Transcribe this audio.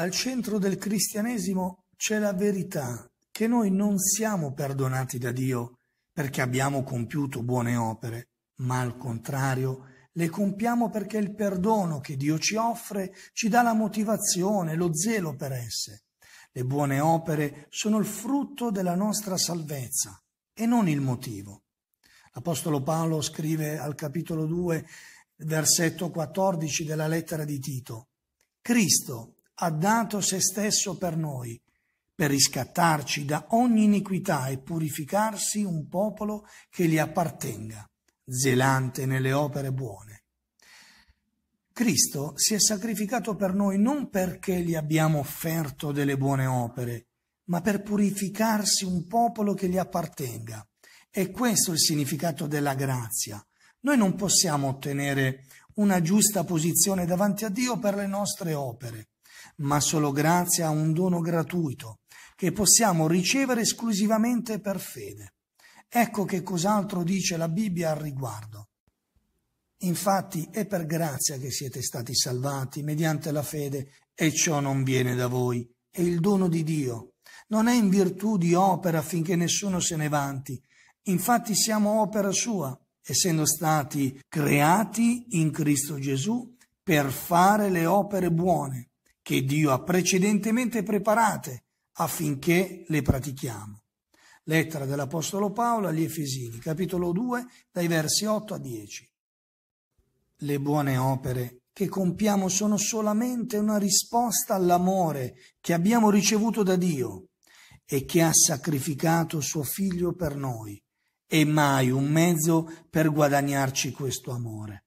Al centro del cristianesimo c'è la verità che noi non siamo perdonati da Dio perché abbiamo compiuto buone opere, ma al contrario le compiamo perché il perdono che Dio ci offre ci dà la motivazione, lo zelo per esse. Le buone opere sono il frutto della nostra salvezza e non il motivo. L'Apostolo Paolo scrive al capitolo 2, versetto 14 della lettera di Tito, Cristo ha dato se stesso per noi, per riscattarci da ogni iniquità e purificarsi un popolo che gli appartenga, zelante nelle opere buone. Cristo si è sacrificato per noi non perché gli abbiamo offerto delle buone opere, ma per purificarsi un popolo che gli appartenga. E questo è il significato della grazia. Noi non possiamo ottenere una giusta posizione davanti a Dio per le nostre opere, ma solo grazie a un dono gratuito che possiamo ricevere esclusivamente per fede. Ecco che cos'altro dice la Bibbia al riguardo. Infatti è per grazia che siete stati salvati mediante la fede e ciò non viene da voi, è il dono di Dio. Non è in virtù di opera finché nessuno se ne vanti. Infatti siamo opera sua, essendo stati creati in Cristo Gesù per fare le opere buone che Dio ha precedentemente preparate affinché le pratichiamo. Lettera dell'Apostolo Paolo agli Efesini, capitolo 2, dai versi 8 a 10. Le buone opere che compiamo sono solamente una risposta all'amore che abbiamo ricevuto da Dio e che ha sacrificato suo Figlio per noi, e mai un mezzo per guadagnarci questo amore.